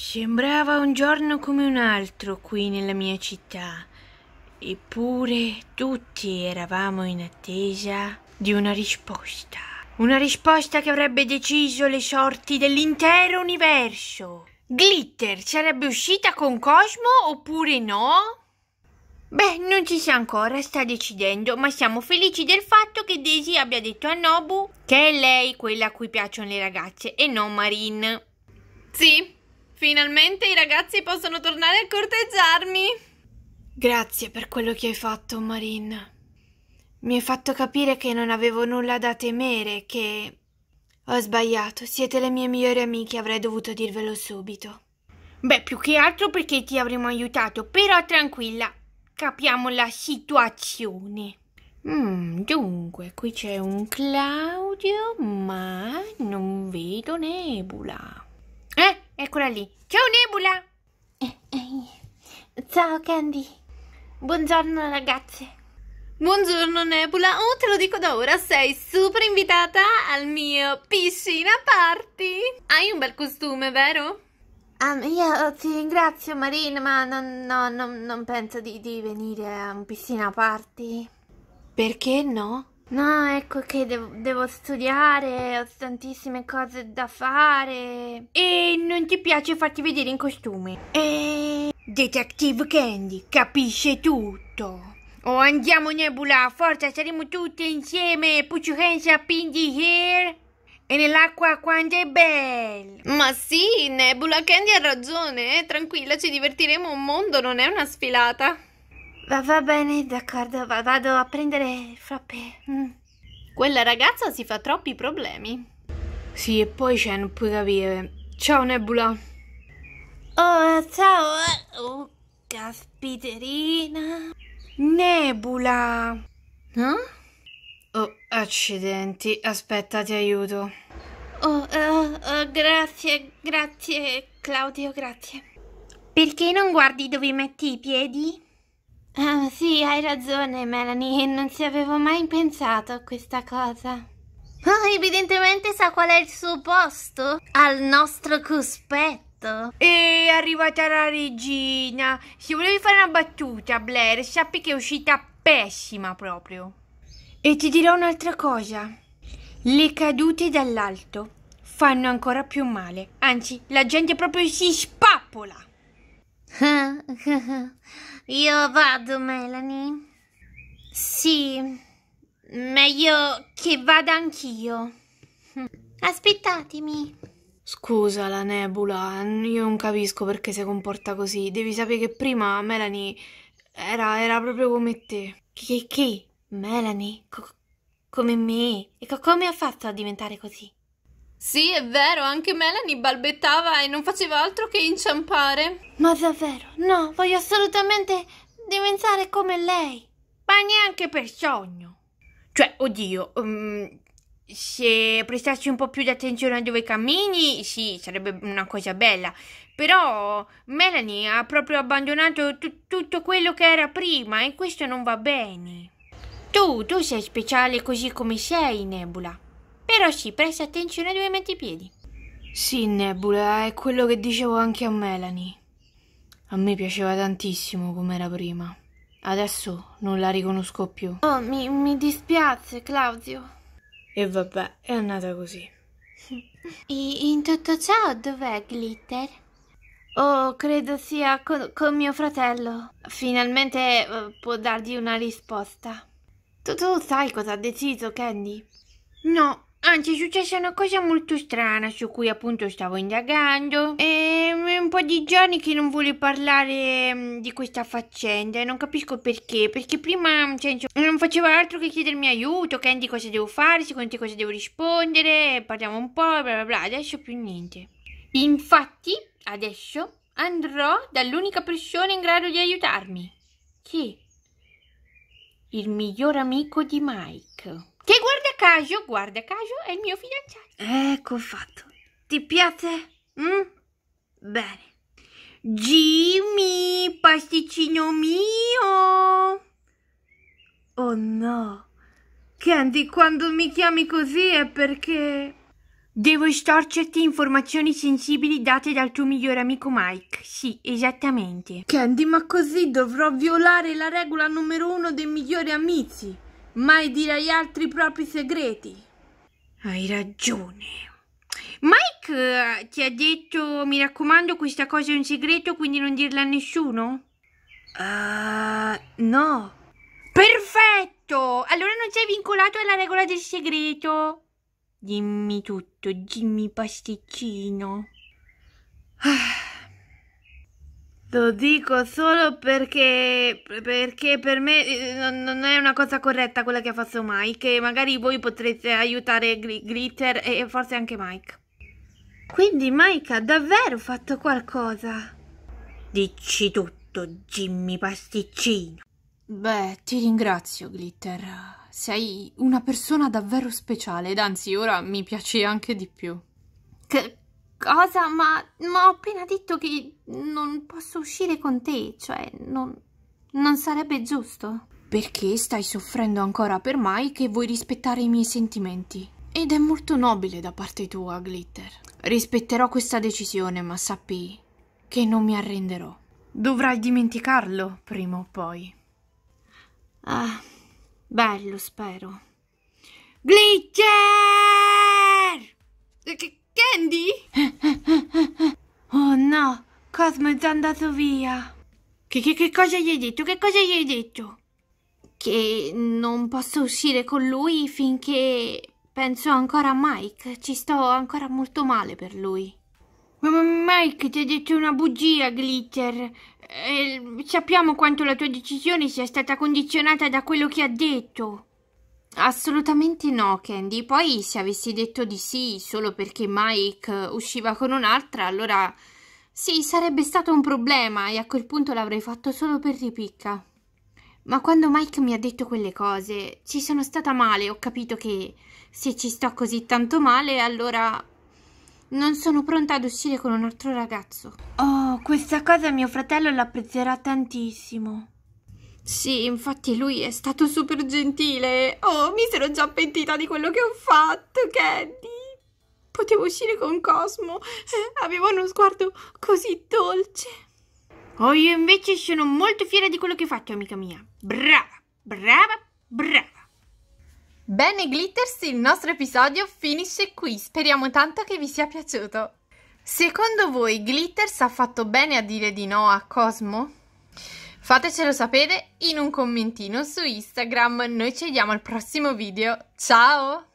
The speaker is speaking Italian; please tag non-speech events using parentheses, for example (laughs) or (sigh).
Sembrava un giorno come un altro qui nella mia città, eppure tutti eravamo in attesa di una risposta. Una risposta che avrebbe deciso le sorti dell'intero universo. Glitter sarebbe uscita con Cosmo oppure no? Beh, non ci sa ancora, sta decidendo, ma siamo felici del fatto che Daisy abbia detto a Nobu che è lei quella a cui piacciono le ragazze e non Marine. Sì, Finalmente i ragazzi possono tornare a corteggiarmi. Grazie per quello che hai fatto, Marin. Mi hai fatto capire che non avevo nulla da temere, che... Ho sbagliato, siete le mie migliori amiche, avrei dovuto dirvelo subito. Beh, più che altro perché ti avremmo aiutato, però tranquilla, capiamo la situazione. Mm, dunque, qui c'è un Claudio, ma non vedo Nebula. Eccola lì. Ciao Nebula! Eh, eh. Ciao Candy. Buongiorno ragazze. Buongiorno Nebula, oh te lo dico da ora, sei super invitata al mio piscina party. Hai un bel costume, vero? Um, io ti ringrazio Marina, ma non, no, non, non penso di, di venire a un piscina party. Perché no? No, ecco che devo, devo, studiare, ho tantissime cose da fare. E non ti piace farti vedere in costume. E... Detective Candy capisce tutto. O oh, andiamo Nebula, forza, saremo tutte insieme. Put your hands up in the air. E nell'acqua quando è bello. Ma sì, Nebula Candy ha ragione. Eh? Tranquilla, ci divertiremo un mondo, non è una sfilata. Va, va bene, d'accordo, va, vado a prendere il frappè. Mm. Quella ragazza si fa troppi problemi. Sì, e poi c'è, non puoi capire. Ciao, Nebula. Oh, ciao. Oh, caspiterina. Nebula. Eh? Oh, accidenti. Aspetta, ti aiuto. Oh, eh, oh, oh, grazie, grazie, Claudio, grazie. Perché non guardi dove metti i piedi? Ah, sì, hai ragione, Melanie, non ci avevo mai pensato a questa cosa. Oh, evidentemente sa qual è il suo posto. Al nostro cospetto. E è arrivata la regina. Se volevi fare una battuta, Blair, sappi che è uscita pessima proprio. E ti dirò un'altra cosa. Le cadute dall'alto fanno ancora più male. Anzi, la gente proprio si spappola. (laughs) Io vado, Melanie. Sì, meglio che vada anch'io. Aspettatemi. Scusa la nebula, io non capisco perché si comporta così. Devi sapere che prima Melanie era, era proprio come te. Che? chi? Melanie? Co come me? E co come ha fatto a diventare così? Sì, è vero, anche Melanie balbettava e non faceva altro che inciampare. Ma davvero? No, voglio assolutamente diventare come lei. Ma neanche per sogno. Cioè, oddio, um, se prestassi un po' più di attenzione a dove cammini, sì, sarebbe una cosa bella. Però Melanie ha proprio abbandonato t- tutto quello che era prima e questo non va bene. Tu, tu sei speciale così come sei, Nebula. Però sì, presta attenzione dove metti i piedi. Sì, Nebula, è quello che dicevo anche a Melanie. A me piaceva tantissimo come era prima. Adesso non la riconosco più. Oh, mi, mi dispiace, Claudio. E vabbè, è andata così. E (laughs) in tutto ciò dov'è Glitter? Oh, credo sia con, con mio fratello. Finalmente uh, può dargli una risposta. Tu, tu sai cosa ha deciso, Candy? No, Anzi, è successa una cosa molto strana su cui appunto stavo indagando. È mm, un po' di giorni che non vuole parlare mm, di questa faccenda e non capisco perché. Perché prima, nel mm, senso, cioè, non faceva altro che chiedermi aiuto, Candy cosa devo fare, secondo te cosa devo rispondere, parliamo un po', bla bla bla, adesso più niente. Infatti, adesso andrò dall'unica persona in grado di aiutarmi. Chi? Il miglior amico di Mike. Che guarda caso, guarda caso, è il mio fidanzato. Ecco fatto. Ti piace? Mm? Bene. Jimmy, pasticcino mio. Oh no. Candy, quando mi chiami così è perché... Devo estorcerti informazioni sensibili date dal tuo migliore amico Mike. Sì, esattamente. Candy, ma così dovrò violare la regola numero uno dei migliori amici mai dire agli altri i propri segreti. Hai ragione. Mike eh, ti ha detto, mi raccomando, questa cosa è un segreto, quindi non dirla a nessuno? Uh, no. Perfetto! Allora non sei vincolato alla regola del segreto. Dimmi tutto, dimmi pasticcino. Ah. Lo dico solo perché, perché per me eh, non, è una cosa corretta quella che ha fatto Mike e magari voi potrete aiutare Gl- Glitter e forse anche Mike. Quindi Mike ha davvero fatto qualcosa. Dici tutto, Jimmy Pasticcino. Beh, ti ringrazio, Glitter. Sei una persona davvero speciale ed anzi ora mi piace anche di più. Che Cosa? Ma, ma ho appena detto che non posso uscire con te, cioè non, non sarebbe giusto. Perché stai soffrendo ancora per Mike che vuoi rispettare i miei sentimenti? Ed è molto nobile da parte tua, Glitter. Rispetterò questa decisione, ma sappi che non mi arrenderò. Dovrai dimenticarlo prima o poi. Ah, bello, spero. Glitter! Cosmo è già andato via. Che, che, che cosa gli hai detto? Che cosa gli hai detto? Che non posso uscire con lui finché penso ancora a Mike. Ci sto ancora molto male per lui. Ma Mike ti ha detto una bugia, Glitter. E sappiamo quanto la tua decisione sia stata condizionata da quello che ha detto. Assolutamente no, Candy. Poi se avessi detto di sì solo perché Mike usciva con un'altra, allora sì, sarebbe stato un problema e a quel punto l'avrei fatto solo per ripicca. Ma quando Mike mi ha detto quelle cose, ci sono stata male, ho capito che se ci sto così tanto male, allora non sono pronta ad uscire con un altro ragazzo. Oh, questa cosa mio fratello l'apprezzerà tantissimo. Sì, infatti lui è stato super gentile. Oh, mi sono già pentita di quello che ho fatto, Candy. Potevo uscire con Cosmo. Eh, aveva uno sguardo così dolce. Oh, io invece sono molto fiera di quello che faccio, amica mia. Brava, brava, brava. Bene Glitters, il nostro episodio finisce qui. Speriamo tanto che vi sia piaciuto. Secondo voi Glitters ha fatto bene a dire di no a Cosmo? Fatecelo sapere in un commentino su Instagram. Noi ci vediamo al prossimo video. Ciao!